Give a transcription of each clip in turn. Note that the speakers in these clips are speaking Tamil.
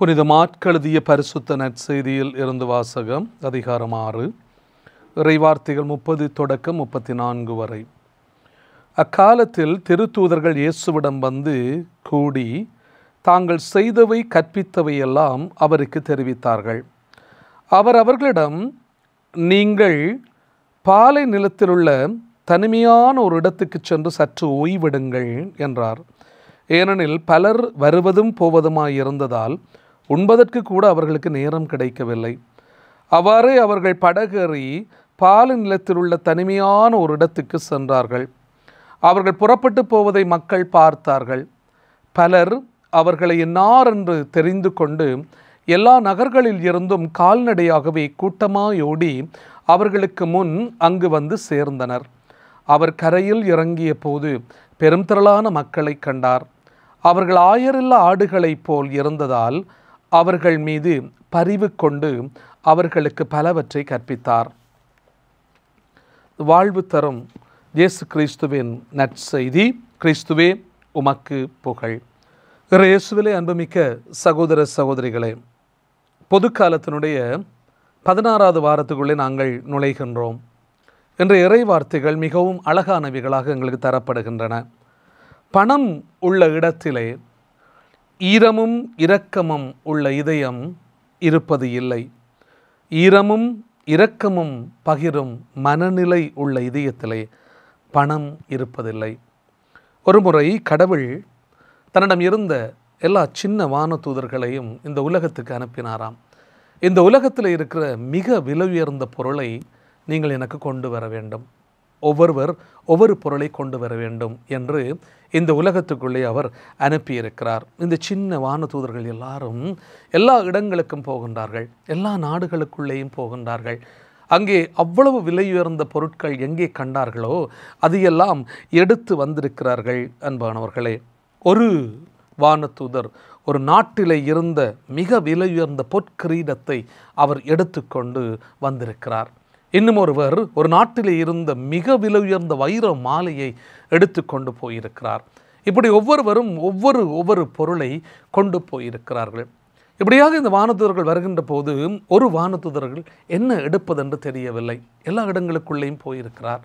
புனித மாட்கழுதிய பரிசுத்த நற்செய்தியில் இருந்து வாசகம் அதிகாரம் ஆறு இறைவார்த்தைகள் முப்பது தொடக்கம் முப்பத்தி நான்கு வரை அக்காலத்தில் திருத்தூதர்கள் இயேசுவிடம் வந்து கூடி தாங்கள் செய்தவை கற்பித்தவையெல்லாம் அவருக்கு தெரிவித்தார்கள் அவர் அவர்களிடம் நீங்கள் பாலை நிலத்திலுள்ள தனிமையான ஒரு இடத்துக்கு சென்று சற்று ஓய்விடுங்கள் என்றார் ஏனெனில் பலர் வருவதும் போவதுமாய் இருந்ததால் உண்பதற்கு கூட அவர்களுக்கு நேரம் கிடைக்கவில்லை அவ்வாறு அவர்கள் படகேறி பால நிலத்தில் உள்ள தனிமையான ஒரு இடத்துக்கு சென்றார்கள் அவர்கள் புறப்பட்டு போவதை மக்கள் பார்த்தார்கள் பலர் அவர்களை என்னார் என்று தெரிந்து கொண்டு எல்லா நகர்களில் இருந்தும் கால்நடையாகவே கூட்டமாயோடி அவர்களுக்கு முன் அங்கு வந்து சேர்ந்தனர் அவர் கரையில் இறங்கிய போது பெரும் திரளான மக்களை கண்டார் அவர்கள் ஆயரில்ல ஆடுகளைப் போல் இருந்ததால் அவர்கள் மீது பரிவு கொண்டு அவர்களுக்கு பலவற்றை கற்பித்தார் வாழ்வு தரும் இயேசு கிறிஸ்துவின் நற்செய்தி கிறிஸ்துவே உமக்கு புகழ் இயேசுவிலே அன்புமிக்க சகோதர சகோதரிகளே பொது காலத்தினுடைய பதினாறாவது வாரத்துக்குள்ளே நாங்கள் நுழைகின்றோம் என்ற இறை வார்த்தைகள் மிகவும் அழகானவைகளாக எங்களுக்கு தரப்படுகின்றன பணம் உள்ள இடத்திலே ஈரமும் இரக்கமும் உள்ள இதயம் இருப்பது இல்லை ஈரமும் இரக்கமும் பகிரும் மனநிலை உள்ள இதயத்திலே பணம் இருப்பதில்லை ஒருமுறை கடவுள் தன்னிடம் இருந்த எல்லா சின்ன வான தூதர்களையும் இந்த உலகத்துக்கு அனுப்பினாராம் இந்த உலகத்தில் இருக்கிற மிக விலை உயர்ந்த பொருளை நீங்கள் எனக்கு கொண்டு வர வேண்டும் ஒவ்வொருவர் ஒவ்வொரு பொருளை கொண்டு வர வேண்டும் என்று இந்த உலகத்துக்குள்ளே அவர் அனுப்பியிருக்கிறார் இந்த சின்ன வான தூதர்கள் எல்லாரும் எல்லா இடங்களுக்கும் போகின்றார்கள் எல்லா நாடுகளுக்குள்ளேயும் போகின்றார்கள் அங்கே அவ்வளவு விலையுயர்ந்த பொருட்கள் எங்கே கண்டார்களோ அதையெல்லாம் எடுத்து வந்திருக்கிறார்கள் அன்பானவர்களே ஒரு வானத்தூதர் ஒரு நாட்டிலே இருந்த மிக விலையுயர்ந்த பொற்கிரீடத்தை அவர் எடுத்துக்கொண்டு வந்திருக்கிறார் இன்னும் ஒருவர் ஒரு நாட்டிலே இருந்த மிக விலை உயர்ந்த வைர மாலையை எடுத்து கொண்டு போயிருக்கிறார் இப்படி ஒவ்வொருவரும் ஒவ்வொரு ஒவ்வொரு பொருளை கொண்டு போயிருக்கிறார்கள் இப்படியாக இந்த வானத்துதர்கள் வருகின்ற போது ஒரு வானதூதர்கள் என்ன எடுப்பதென்று தெரியவில்லை எல்லா இடங்களுக்குள்ளேயும் போயிருக்கிறார்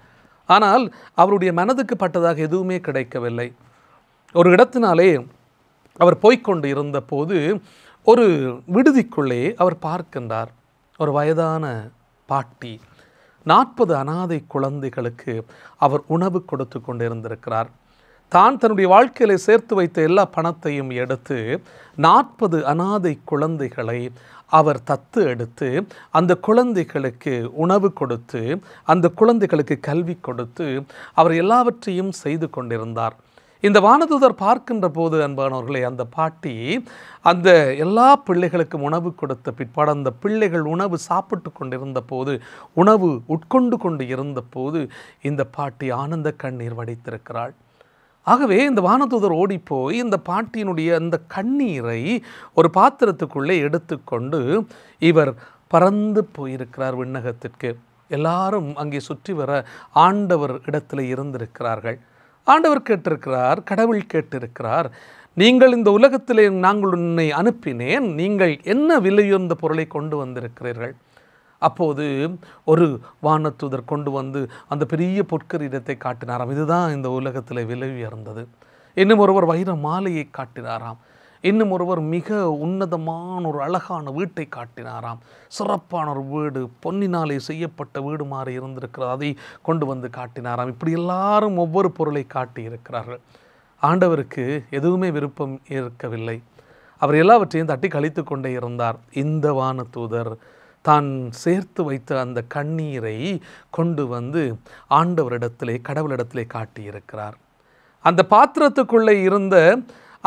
ஆனால் அவருடைய மனதுக்கு பட்டதாக எதுவுமே கிடைக்கவில்லை ஒரு இடத்தினாலே அவர் போய்கொண்டு இருந்த போது ஒரு விடுதிக்குள்ளே அவர் பார்க்கின்றார் ஒரு வயதான பாட்டி நாற்பது அனாதை குழந்தைகளுக்கு அவர் உணவு கொடுத்து கொண்டிருந்திருக்கிறார் தான் தன்னுடைய வாழ்க்கையில் சேர்த்து வைத்த எல்லா பணத்தையும் எடுத்து நாற்பது அனாதை குழந்தைகளை அவர் தத்து எடுத்து அந்த குழந்தைகளுக்கு உணவு கொடுத்து அந்த குழந்தைகளுக்கு கல்வி கொடுத்து அவர் எல்லாவற்றையும் செய்து கொண்டிருந்தார் இந்த வானதுதர் பார்க்கின்ற போது அன்பானவர்களே அந்த பாட்டி அந்த எல்லா பிள்ளைகளுக்கும் உணவு கொடுத்த பிற்பாடு அந்த பிள்ளைகள் உணவு சாப்பிட்டு கொண்டிருந்த போது உணவு உட்கொண்டு கொண்டு இருந்த போது இந்த பாட்டி ஆனந்த கண்ணீர் வடித்திருக்கிறாள் ஆகவே இந்த வானதூதர் ஓடிப்போய் இந்த பாட்டியினுடைய அந்த கண்ணீரை ஒரு பாத்திரத்துக்குள்ளே எடுத்துக்கொண்டு இவர் பறந்து போயிருக்கிறார் விண்ணகத்திற்கு எல்லாரும் அங்கே சுற்றி வர ஆண்டவர் இடத்துல இருந்திருக்கிறார்கள் ஆண்டவர் கேட்டிருக்கிறார் கடவுள் கேட்டிருக்கிறார் நீங்கள் இந்த உலகத்திலே நாங்கள் உன்னை அனுப்பினேன் நீங்கள் என்ன விலையுயர்ந்த பொருளை கொண்டு வந்திருக்கிறீர்கள் அப்போது ஒரு வானத்துதர் கொண்டு வந்து அந்த பெரிய பொற்கரீரத்தை காட்டினாராம் இதுதான் இந்த உலகத்தில் விலை உயர்ந்தது இன்னும் ஒருவர் வைர மாலையை காட்டினாராம் இன்னும் ஒருவர் மிக உன்னதமான ஒரு அழகான வீட்டை காட்டினாராம் சிறப்பான ஒரு வீடு பொன்னினாலே செய்யப்பட்ட வீடு மாறி இருந்திருக்கிறது அதை கொண்டு வந்து காட்டினாராம் இப்படி எல்லாரும் ஒவ்வொரு பொருளை காட்டி இருக்கிறார்கள் ஆண்டவருக்கு எதுவுமே விருப்பம் இருக்கவில்லை அவர் எல்லாவற்றையும் தட்டி கழித்து கொண்டே இருந்தார் இந்த வான தூதர் தான் சேர்த்து வைத்த அந்த கண்ணீரை கொண்டு வந்து ஆண்டவரிடத்திலே கடவுளிடத்திலே காட்டியிருக்கிறார் அந்த பாத்திரத்துக்குள்ளே இருந்த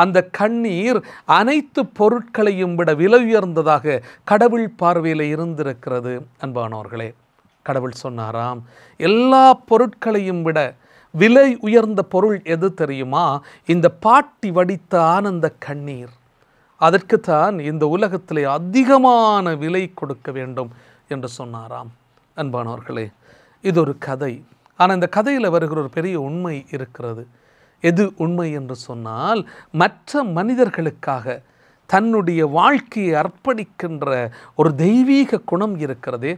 அந்த கண்ணீர் அனைத்து பொருட்களையும் விட விலை உயர்ந்ததாக கடவுள் பார்வையில் இருந்திருக்கிறது அன்பானவர்களே கடவுள் சொன்னாராம் எல்லா பொருட்களையும் விட விலை உயர்ந்த பொருள் எது தெரியுமா இந்த பாட்டி வடித்த ஆனந்த கண்ணீர் அதற்குத்தான் இந்த உலகத்திலே அதிகமான விலை கொடுக்க வேண்டும் என்று சொன்னாராம் அன்பானவர்களே இது ஒரு கதை ஆனால் இந்த கதையில் வருகிற ஒரு பெரிய உண்மை இருக்கிறது எது உண்மை என்று சொன்னால் மற்ற மனிதர்களுக்காக தன்னுடைய வாழ்க்கையை அர்ப்பணிக்கின்ற ஒரு தெய்வீக குணம் இருக்கிறதே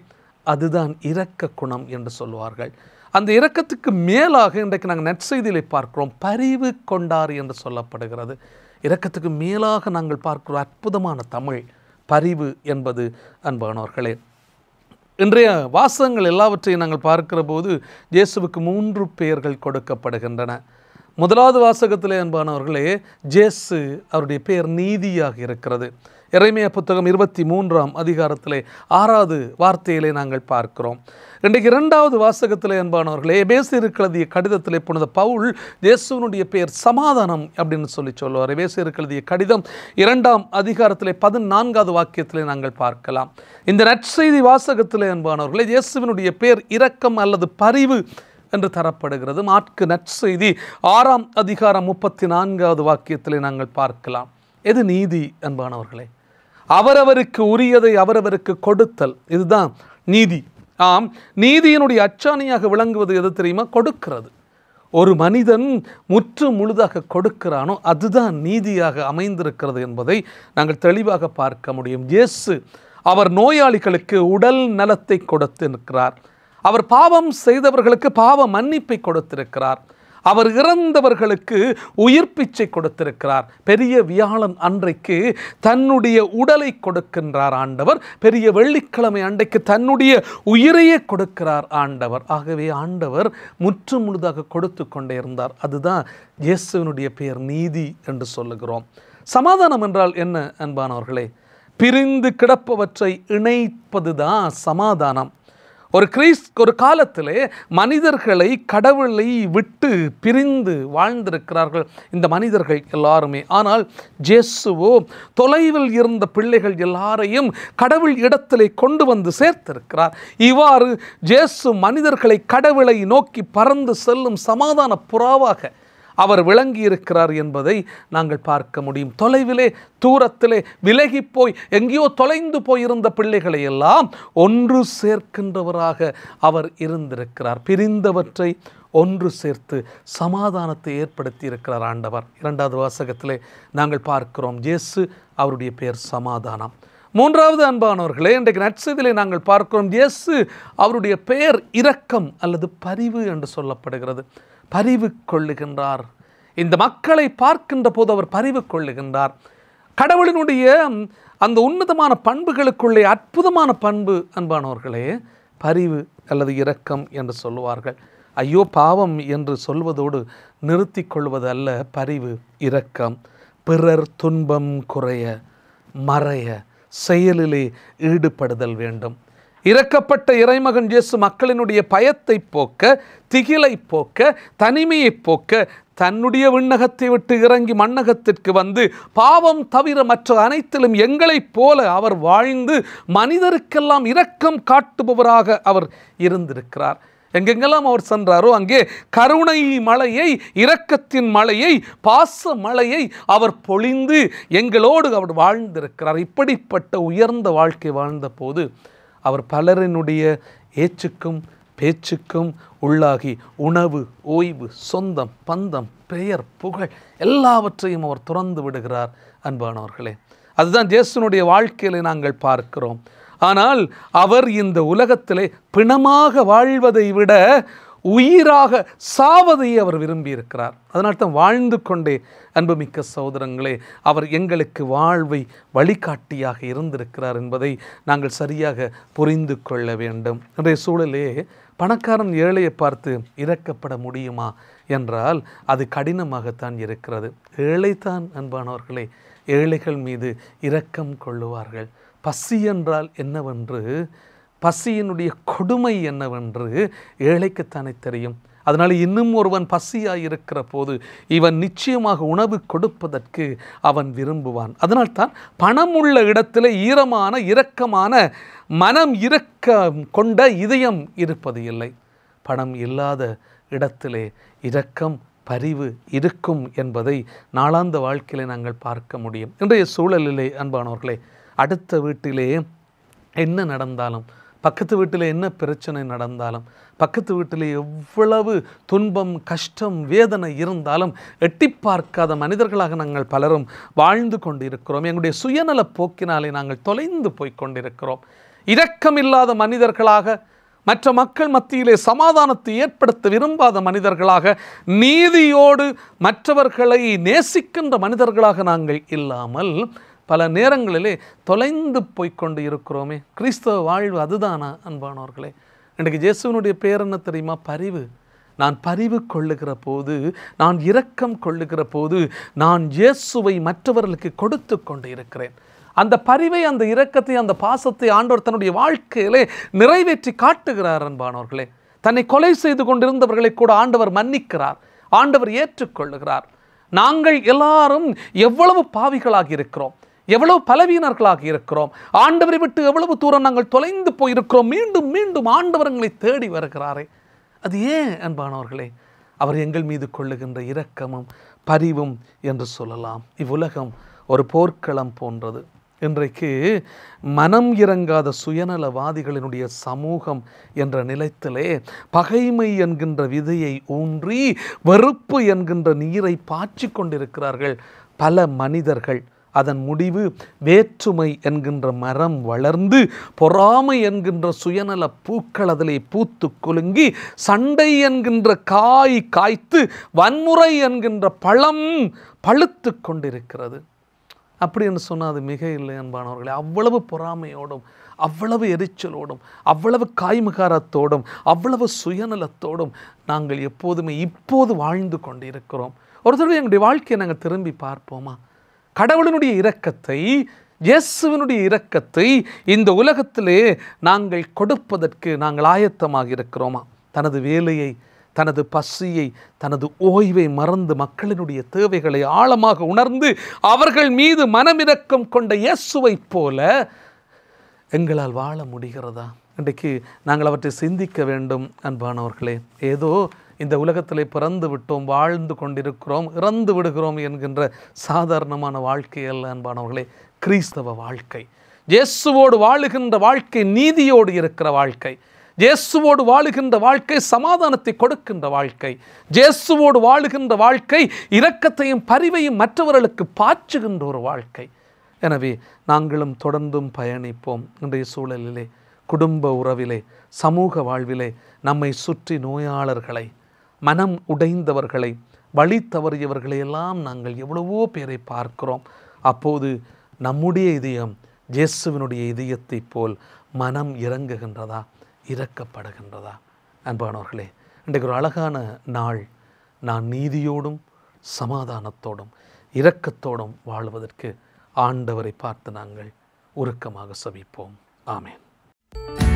அதுதான் இரக்க குணம் என்று சொல்வார்கள் அந்த இரக்கத்துக்கு மேலாக இன்றைக்கு நாங்கள் நற்செய்திகளை பார்க்கிறோம் பரிவு கொண்டார் என்று சொல்லப்படுகிறது இரக்கத்துக்கு மேலாக நாங்கள் பார்க்கிறோம் அற்புதமான தமிழ் பரிவு என்பது அன்பானவர்களே இன்றைய வாசகங்கள் எல்லாவற்றையும் நாங்கள் பார்க்கிற போது இயேசுவுக்கு மூன்று பெயர்கள் கொடுக்கப்படுகின்றன முதலாவது வாசகத்தில் அன்பானவர்களே ஜேசு அவருடைய பெயர் நீதியாக இருக்கிறது இறைமைய புத்தகம் இருபத்தி மூன்றாம் அதிகாரத்திலே ஆறாவது வார்த்தையிலே நாங்கள் பார்க்கிறோம் இன்றைக்கு இரண்டாவது வாசகத்தில் அன்பானவர்களே பேசு இருக்கிறதிய கடிதத்திலே புனித பவுல் ஜேசுவனுடைய பெயர் சமாதானம் அப்படின்னு சொல்லி சொல்லுவார் எபேசியருக்கு இருக்கிறதிய கடிதம் இரண்டாம் அதிகாரத்திலே பதினான்காவது வாக்கியத்திலே நாங்கள் பார்க்கலாம் இந்த நற்செய்தி வாசகத்தில் அன்பானவர்களே இயேசுவனுடைய பெயர் இரக்கம் அல்லது பரிவு என்று தரப்படுகிறது மாற்கு நற்செய்தி ஆறாம் அதிகாரம் முப்பத்தி நான்காவது வாக்கியத்திலே நாங்கள் பார்க்கலாம் எது நீதி அன்பானவர்களே அவரவருக்கு உரியதை அவரவருக்கு கொடுத்தல் இதுதான் நீதி ஆம் நீதியினுடைய அச்சாணியாக விளங்குவது எது தெரியுமா கொடுக்கிறது ஒரு மனிதன் முற்று முழுதாக கொடுக்கிறானோ அதுதான் நீதியாக அமைந்திருக்கிறது என்பதை நாங்கள் தெளிவாக பார்க்க முடியும் இயேசு அவர் நோயாளிகளுக்கு உடல் நலத்தை நிற்கிறார் அவர் பாவம் செய்தவர்களுக்கு பாவ மன்னிப்பை கொடுத்திருக்கிறார் அவர் இறந்தவர்களுக்கு உயிர் பிச்சை கொடுத்திருக்கிறார் பெரிய வியாழன் அன்றைக்கு தன்னுடைய உடலை கொடுக்கின்றார் ஆண்டவர் பெரிய வெள்ளிக்கிழமை அன்றைக்கு தன்னுடைய உயிரையே கொடுக்கிறார் ஆண்டவர் ஆகவே ஆண்டவர் முற்று முழுதாக கொடுத்து கொண்டே இருந்தார் அதுதான் இயேசுவனுடைய பெயர் நீதி என்று சொல்லுகிறோம் சமாதானம் என்றால் என்ன அன்பானவர்களே பிரிந்து கிடப்பவற்றை இணைப்பதுதான் சமாதானம் ஒரு கிறிஸ் ஒரு காலத்தில் மனிதர்களை கடவுளை விட்டு பிரிந்து வாழ்ந்திருக்கிறார்கள் இந்த மனிதர்கள் எல்லாருமே ஆனால் ஜேசுவோ தொலைவில் இருந்த பிள்ளைகள் எல்லாரையும் கடவுள் இடத்திலே கொண்டு வந்து சேர்த்திருக்கிறார் இவ்வாறு ஜேசு மனிதர்களை கடவுளை நோக்கி பறந்து செல்லும் சமாதான புறாவாக அவர் விளங்கியிருக்கிறார் என்பதை நாங்கள் பார்க்க முடியும் தொலைவிலே தூரத்திலே விலகி போய் எங்கேயோ தொலைந்து போயிருந்த பிள்ளைகளை எல்லாம் ஒன்று சேர்க்கின்றவராக அவர் இருந்திருக்கிறார் பிரிந்தவற்றை ஒன்று சேர்த்து சமாதானத்தை ஏற்படுத்தி இருக்கிறார் ஆண்டவர் இரண்டாவது வாசகத்திலே நாங்கள் பார்க்கிறோம் ஜேசு அவருடைய பெயர் சமாதானம் மூன்றாவது அன்பானவர்களே இன்றைக்கு நற்செய்தியிலே நாங்கள் பார்க்கிறோம் இயேசு அவருடைய பெயர் இரக்கம் அல்லது பரிவு என்று சொல்லப்படுகிறது பரிவு கொள்ளுகின்றார் இந்த மக்களை பார்க்கின்ற போது அவர் பரிவு கொள்ளுகின்றார் கடவுளினுடைய அந்த உன்னதமான பண்புகளுக்குள்ளே அற்புதமான பண்பு அன்பானவர்களே பரிவு அல்லது இரக்கம் என்று சொல்லுவார்கள் ஐயோ பாவம் என்று சொல்வதோடு நிறுத்தி கொள்வது அல்ல பரிவு இரக்கம் பிறர் துன்பம் குறைய மறைய செயலிலே ஈடுபடுதல் வேண்டும் இறக்கப்பட்ட இறைமகன் இயேசு மக்களினுடைய பயத்தை போக்க திகிலை போக்க தனிமையை போக்க தன்னுடைய விண்ணகத்தை விட்டு இறங்கி மண்ணகத்திற்கு வந்து பாவம் தவிர மற்ற அனைத்திலும் எங்களைப் போல அவர் வாழ்ந்து மனிதருக்கெல்லாம் இரக்கம் காட்டுபவராக அவர் இருந்திருக்கிறார் எங்கெங்கெல்லாம் அவர் சென்றாரோ அங்கே கருணை மலையை இரக்கத்தின் மலையை பாச மலையை அவர் பொழிந்து எங்களோடு அவர் வாழ்ந்திருக்கிறார் இப்படிப்பட்ட உயர்ந்த வாழ்க்கை வாழ்ந்த போது அவர் பலரினுடைய ஏச்சுக்கும் பேச்சுக்கும் உள்ளாகி உணவு ஓய்வு சொந்தம் பந்தம் பெயர் புகழ் எல்லாவற்றையும் அவர் துறந்து விடுகிறார் அன்பானவர்களே அதுதான் ஜேசுனுடைய வாழ்க்கையில் நாங்கள் பார்க்கிறோம் ஆனால் அவர் இந்த உலகத்திலே பிணமாக வாழ்வதை விட உயிராக சாவதையே அவர் விரும்பியிருக்கிறார் அதனால் தான் வாழ்ந்து கொண்டே அன்புமிக்க சகோதரங்களே அவர் எங்களுக்கு வாழ்வை வழிகாட்டியாக இருந்திருக்கிறார் என்பதை நாங்கள் சரியாக புரிந்து கொள்ள வேண்டும் இன்றைய சூழலே பணக்காரன் ஏழையை பார்த்து இறக்கப்பட முடியுமா என்றால் அது கடினமாகத்தான் இருக்கிறது ஏழைத்தான் அன்பானவர்களே ஏழைகள் மீது இரக்கம் கொள்ளுவார்கள் பசி என்றால் என்னவென்று பசியினுடைய கொடுமை என்னவென்று ஏழைக்குத்தானே தெரியும் அதனால் இன்னும் ஒருவன் பசியாக இருக்கிற போது இவன் நிச்சயமாக உணவு கொடுப்பதற்கு அவன் விரும்புவான் அதனால்தான் பணம் உள்ள இடத்துல ஈரமான இரக்கமான மனம் இறக்க கொண்ட இதயம் இருப்பது இல்லை பணம் இல்லாத இடத்திலே இரக்கம் பரிவு இருக்கும் என்பதை நாளாந்த வாழ்க்கையிலே நாங்கள் பார்க்க முடியும் இன்றைய சூழலிலே அன்பானவர்களே அடுத்த வீட்டிலே என்ன நடந்தாலும் பக்கத்து வீட்டில் என்ன பிரச்சனை நடந்தாலும் பக்கத்து வீட்டில் எவ்வளவு துன்பம் கஷ்டம் வேதனை இருந்தாலும் எட்டி பார்க்காத மனிதர்களாக நாங்கள் பலரும் வாழ்ந்து கொண்டிருக்கிறோம் எங்களுடைய சுயநல போக்கினாலே நாங்கள் தொலைந்து போய் கொண்டிருக்கிறோம் இல்லாத மனிதர்களாக மற்ற மக்கள் மத்தியிலே சமாதானத்தை ஏற்படுத்த விரும்பாத மனிதர்களாக நீதியோடு மற்றவர்களை நேசிக்கின்ற மனிதர்களாக நாங்கள் இல்லாமல் பல நேரங்களிலே தொலைந்து போய்கொண்டு இருக்கிறோமே கிறிஸ்தவ வாழ்வு அதுதானா அன்பானவர்களே இன்றைக்கு ஜேசுவனுடைய பேர் என்ன தெரியுமா பரிவு நான் பரிவு கொள்ளுகிற போது நான் இரக்கம் கொள்ளுகிற போது நான் இயேசுவை மற்றவர்களுக்கு கொடுத்து கொண்டு இருக்கிறேன் அந்த பரிவை அந்த இரக்கத்தை அந்த பாசத்தை ஆண்டவர் தன்னுடைய வாழ்க்கையிலே நிறைவேற்றி காட்டுகிறார் அன்பானவர்களே தன்னை கொலை செய்து கொண்டிருந்தவர்களை கூட ஆண்டவர் மன்னிக்கிறார் ஆண்டவர் ஏற்றுக்கொள்ளுகிறார் நாங்கள் எல்லாரும் எவ்வளவு பாவிகளாகி இருக்கிறோம் எவ்வளவு பலவீனர்களாக இருக்கிறோம் ஆண்டவரை விட்டு எவ்வளவு தூரம் நாங்கள் தொலைந்து போயிருக்கிறோம் மீண்டும் மீண்டும் ஆண்டவரங்களை தேடி வருகிறாரே அது ஏன் அன்பானவர்களே அவர் எங்கள் மீது கொள்ளுகின்ற இரக்கமும் பரிவும் என்று சொல்லலாம் இவ்வுலகம் ஒரு போர்க்களம் போன்றது இன்றைக்கு மனம் இறங்காத சுயநலவாதிகளினுடைய சமூகம் என்ற நிலத்திலே பகைமை என்கின்ற விதையை ஊன்றி வெறுப்பு என்கின்ற நீரை பாய்ச்சி கொண்டிருக்கிறார்கள் பல மனிதர்கள் அதன் முடிவு வேற்றுமை என்கின்ற மரம் வளர்ந்து பொறாமை என்கின்ற சுயநல பூக்கள் அதிலே பூத்து குலுங்கி சண்டை என்கின்ற காய் காய்த்து வன்முறை என்கின்ற பழம் பழுத்து கொண்டிருக்கிறது அப்படின்னு சொன்னால் அது மிக இல்லை அன்பானவர்களே அவ்வளவு பொறாமையோடும் அவ்வளவு எரிச்சலோடும் அவ்வளவு காய்மகாரத்தோடும் அவ்வளவு சுயநலத்தோடும் நாங்கள் எப்போதுமே இப்போது வாழ்ந்து கொண்டிருக்கிறோம் ஒரு தடவை எங்களுடைய வாழ்க்கையை நாங்கள் திரும்பி பார்ப்போமா கடவுளினுடைய இரக்கத்தை இயேசுவினுடைய இரக்கத்தை இந்த உலகத்திலே நாங்கள் கொடுப்பதற்கு நாங்கள் ஆயத்தமாக இருக்கிறோமா தனது வேலையை தனது பசியை தனது ஓய்வை மறந்து மக்களினுடைய தேவைகளை ஆழமாக உணர்ந்து அவர்கள் மீது மனமிரக்கம் கொண்ட இயேசுவைப் போல எங்களால் வாழ முடிகிறதா இன்றைக்கு நாங்கள் அவற்றை சிந்திக்க வேண்டும் அன்பானவர்களே ஏதோ இந்த உலகத்திலே பிறந்து விட்டோம் வாழ்ந்து கொண்டிருக்கிறோம் இறந்து விடுகிறோம் என்கின்ற சாதாரணமான வாழ்க்கை அல்ல அன்பானவர்களே கிறிஸ்தவ வாழ்க்கை இயேசுவோடு வாழுகின்ற வாழ்க்கை நீதியோடு இருக்கிற வாழ்க்கை ஜேசுவோடு வாழுகின்ற வாழ்க்கை சமாதானத்தை கொடுக்கின்ற வாழ்க்கை ஜேசுவோடு வாழுகின்ற வாழ்க்கை இரக்கத்தையும் பரிவையும் மற்றவர்களுக்கு பாய்ச்சுகின்ற ஒரு வாழ்க்கை எனவே நாங்களும் தொடர்ந்தும் பயணிப்போம் இன்றைய சூழலிலே குடும்ப உறவிலே சமூக வாழ்விலே நம்மை சுற்றி நோயாளர்களை மனம் உடைந்தவர்களை வழி தவறியவர்களையெல்லாம் நாங்கள் எவ்வளவோ பேரை பார்க்கிறோம் அப்போது நம்முடைய இதயம் ஜேசுவினுடைய இதயத்தைப் போல் மனம் இறங்குகின்றதா இறக்கப்படுகின்றதா அன்பானவர்களே இன்றைக்கு ஒரு அழகான நாள் நான் நீதியோடும் சமாதானத்தோடும் இரக்கத்தோடும் வாழ்வதற்கு ஆண்டவரை பார்த்து நாங்கள் உருக்கமாக சபிப்போம் ஆமேன்